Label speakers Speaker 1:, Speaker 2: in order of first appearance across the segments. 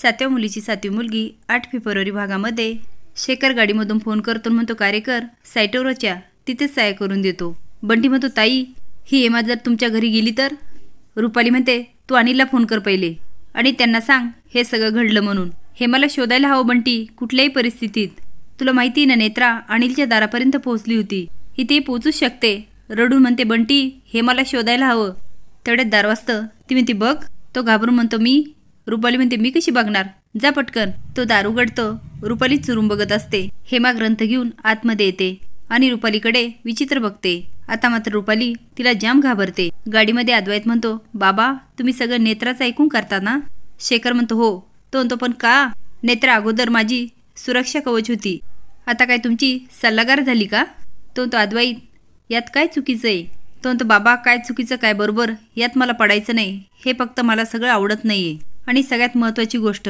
Speaker 1: सातव्या मुलीची सातवी मुलगी आठ फेब्रुवारी भागामध्ये शेखर गाडीमधून फोन करतो म्हणतो कार्यकर सायटोरच्या तिथेच साय करून देतो बंटी म्हणतो ताई ही एमा जर तुमच्या घरी गेली तर रुपाली म्हणते तू अनिलला फोन कर पहिले आणि त्यांना सांग हे सगळं घडलं म्हणून हे मला शोधायला हवं बंटी कुठल्याही परिस्थितीत तुला माहिती ना नेत्रा अनिलच्या दारापर्यंत पोहोचली होती इथे पोचूच शकते रडून म्हणते बंटी हे मला शोधायला हवं तेवढ्यात दार वाजतं ती म्हणते बघ तो घाबरून म्हणतो मी रुपाली म्हणते मी कशी बघणार जा पटकन तो दारू उघडतं रुपाली चुरून बघत असते हेमा ग्रंथ घेऊन आतमध्ये येते आणि रुपालीकडे विचित्र बघते आता मात्र रुपाली तिला जाम घाबरते गाडीमध्ये अद्वैत म्हणतो बाबा तुम्ही सगळं नेत्राचं ऐकून करता ना शेखर म्हणतो हो तो म्हणतो पण का नेत्रा अगोदर माझी सुरक्षा कवच होती आता काय तुमची सल्लागार झाली का तो म्हणतो अद्वैत यात काय चुकीचं आहे तो म्हणतो बाबा काय चुकीचं काय बरोबर यात मला पडायचं नाही हे फक्त मला सगळं आवडत नाहीये आणि सगळ्यात महत्त्वाची गोष्ट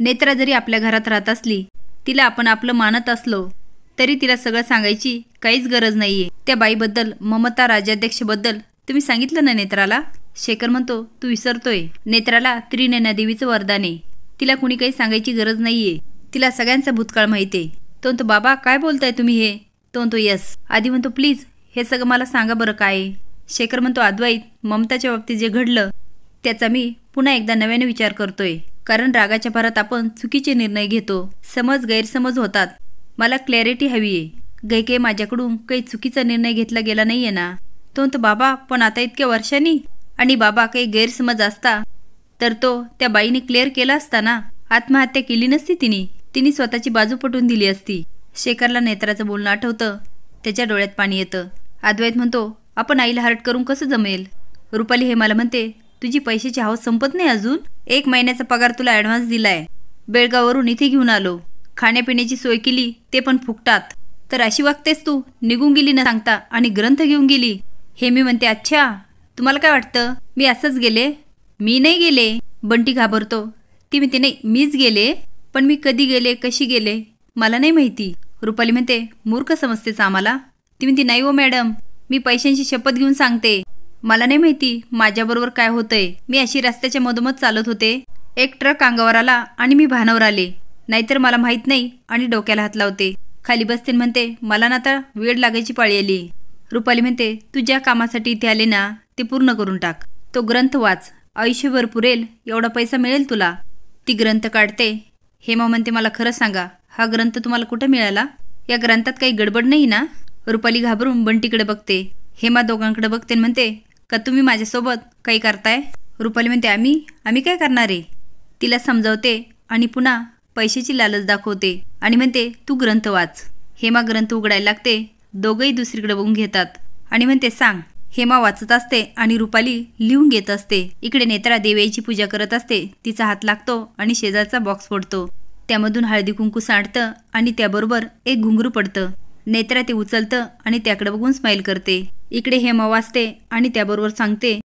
Speaker 1: नेत्रा जरी आपल्या घरात राहत असली तिला आपण आपलं मानत असलो तरी तिला सगळं सांगायची काहीच गरज नाहीये त्या बाईबद्दल ममता बद्दल तुम्ही सांगितलं ना नेत्राला शेखर म्हणतो तू विसरतोय नेत्राला त्रिनेना देवीचं वरदान आहे तिला कुणी काही सांगायची गरज नाहीये तिला सगळ्यांचा भूतकाळ माहिती तो म्हणतो बाबा काय बोलताय तुम्ही हे तो म्हणतो यस आधी म्हणतो प्लीज हे सगळं मला सांगा बरं काय शेखर म्हणतो अद्वैत ममताच्या बाबतीत जे घडलं त्याचा मी पुन्हा एकदा नव्याने विचार करतोय कारण रागाच्या भरात आपण चुकीचे निर्णय घेतो समज गैरसमज होतात मला क्लॅरिटी हवी आहे गैके माझ्याकडून काही चुकीचा निर्णय घेतला गेला नाहीये ना तो बाबा पण आता इतक्या वर्षांनी आणि बाबा काही गैरसमज असता तर तो त्या बाईने क्लिअर केला असता ना आत्महत्या केली नसती तिने तिने स्वतःची बाजू पटवून दिली असती शेखरला नेत्राचं बोलणं आठवतं त्याच्या डोळ्यात पाणी येतं अद्वैत म्हणतो आपण आईला हर्ट करून कसं जमेल रुपाली हे मला म्हणते तुझी पैशाची हवस संपत नाही अजून एक महिन्याचा पगार तुला ऍडव्हान्स दिलाय बेळगाववरून इथे घेऊन आलो खाण्यापिण्याची सोय केली ते पण फुकटात तर अशी वागतेस तू निघून गेली न सांगता आणि ग्रंथ घेऊन गेली हे मी म्हणते अच्छा तुम्हाला काय वाटतं मी असंच गेले मी नाही गेले बंटी घाबरतो ती म्हणते नाही मीच गेले पण मी कधी गेले कशी गेले मला नाही माहिती रुपाली म्हणते मूर्ख समजतेच आम्हाला ती म्हणते नाही हो मॅडम मी पैशांची शपथ घेऊन सांगते मला नाही माहिती माझ्याबरोबर काय होतंय मी अशी रस्त्याच्या मधोमध चालत होते एक ट्रक अंगावर आला आणि मी भानावर आले नाहीतर मला माहीत नाही आणि डोक्याला हात लावते खाली बसतेन म्हणते मला ना आता वेळ लागायची पाळी आली रुपाली म्हणते तू ज्या कामासाठी इथे आले ना ते पूर्ण करून टाक तो ग्रंथ वाच आयुष्यभर पुरेल एवढा पैसा मिळेल तुला ती ग्रंथ काढते हेमा म्हणते मला खरं सांगा हा ग्रंथ तुम्हाला कुठं मिळाला या ग्रंथात काही गडबड नाही ना रुपाली घाबरून बंटीकडे बघते हेमा दोघांकडे बघते म्हणते का तुम्ही माझ्यासोबत काही करताय रुपाली म्हणते आम्ही आम्ही काय करणार आहे तिला समजावते आणि पुन्हा पैशाची लालच दाखवते आणि म्हणते तू ग्रंथ वाच हेमा ग्रंथ उघडायला लागते दोघंही दुसरीकडे बघून घेतात आणि म्हणते सांग हेमा वाचत असते आणि रुपाली लिहून घेत असते इकडे नेत्रा देवीची पूजा करत असते तिचा हात लागतो आणि शेजारचा बॉक्स पडतो त्यामधून हळदी कुंकू सांडतं आणि त्याबरोबर एक घुंगरू पडतं नेत्रा ते उचलतं आणि त्याकडे बघून स्माईल करते इकडे हेमा वाचते आणि त्याबरोबर सांगते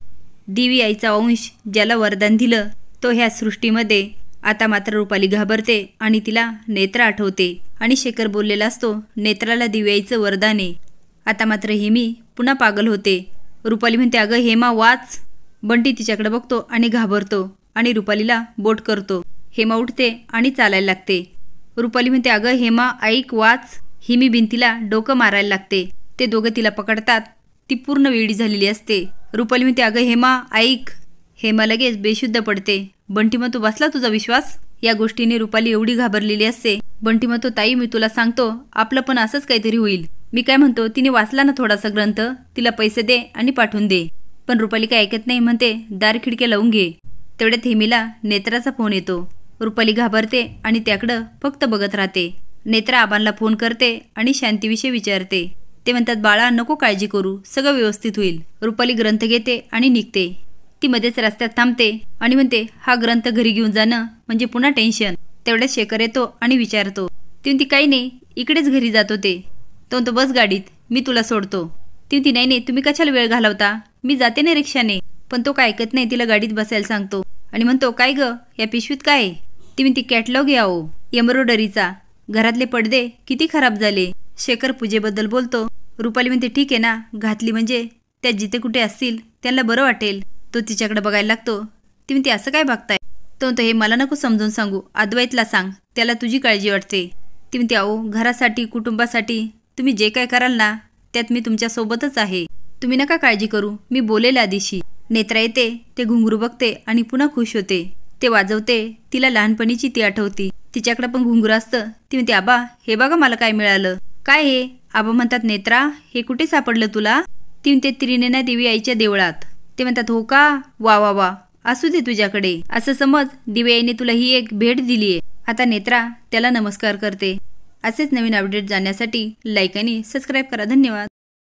Speaker 1: दिवी आईचा अंश ज्याला वरदान दिलं तो ह्या सृष्टीमध्ये आता मात्र रुपाली घाबरते आणि तिला नेत्र आठवते आणि शेखर बोललेला असतो नेत्राला दिव्याईचं वरदान आहे आता मात्र हेमी पुन्हा पागल होते रुपाली म्हणते अगं हेमा वाच बंटी तिच्याकडे बघतो आणि घाबरतो आणि रुपालीला बोट करतो हेमा उठते आणि चालायला लागते रुपाली म्हणते अगं हेमा ऐक वाच हिमी भिंतीला डोकं मारायला लागते ते दोघं तिला पकडतात ती पूर्ण वेळी झालेली असते रुपाली म्हणते अगं हेमा ऐक हेमा लगेच बेशुद्ध पडते बंटी तू बसला तुझा विश्वास या गोष्टीने रुपाली एवढी घाबरलेली असते बंटी तो ताई मी तुला सांगतो आपलं पण असंच काहीतरी होईल मी काय म्हणतो तिने वाचला ना थोडासा ग्रंथ तिला पैसे दे आणि पाठवून दे पण रुपाली काय ऐकत नाही म्हणते दार खिडक्या लावून घे तेवढ्यात हेमीला नेत्राचा फोन येतो रुपाली घाबरते आणि त्याकडं फक्त बघत राहते नेत्रा आबांना फोन करते आणि शांतीविषयी विचारते ते म्हणतात बाळा नको काळजी करू सगळं व्यवस्थित होईल रुपाली ग्रंथ घेते आणि निघते ती मध्येच रस्त्यात थांबते आणि म्हणते हा ग्रंथ घरी घेऊन जाणं म्हणजे पुन्हा टेन्शन तेवढ्या शेखर येतो आणि विचारतो ती काही नाही इकडेच घरी जात होते तो म्हणतो बस गाडीत मी तुला सोडतो ती नाही नाही तुम्ही कशाला वेळ घालवता मी जाते ना रिक्षाने पण तो काय ऐकत नाही तिला गाडीत बसायला सांगतो आणि म्हणतो काय ग या पिशवीत काय ती म्हणती कॅटलॉग या ओ एम्ब्रॉयडरीचा घरातले पडदे किती खराब झाले शेखर पूजेबद्दल बोलतो रुपाली म्हणते ठीक आहे ना घातली म्हणजे त्या जिथे कुठे असतील त्यांना बरं वाटेल तो तिच्याकडे बघायला लागतो ती म्हणते असं काय बघताय तो म्हणतो हे मला नको समजून सांगू अद्वैतला सांग त्याला तुझी काळजी वाटते ती म्हणते अहो घरासाठी कुटुंबासाठी तुम्ही जे काय कराल ना त्यात मी तुमच्यासोबतच आहे तुम्ही नका काळजी करू मी बोलेल आधीशी नेत्रा येते ते घुंगरू बघते आणि पुन्हा खुश होते ते वाजवते तिला लहानपणीची ती आठवते तिच्याकडे पण घुंगरू असतं ती म्हणते आबा हे बघा मला काय मिळालं काय हे आबा म्हणतात नेत्रा हे कुठे सापडलं तुला ती ते त्रिनेना देवी आईच्या देवळात ते म्हणतात हो का वा वा वा असू दे तुझ्याकडे असं समज दिवे आईने तुला ही एक भेट दिली आहे आता नेत्रा त्याला नमस्कार करते असेच नवीन अपडेट जाण्यासाठी लाईक आणि सबस्क्राईब करा धन्यवाद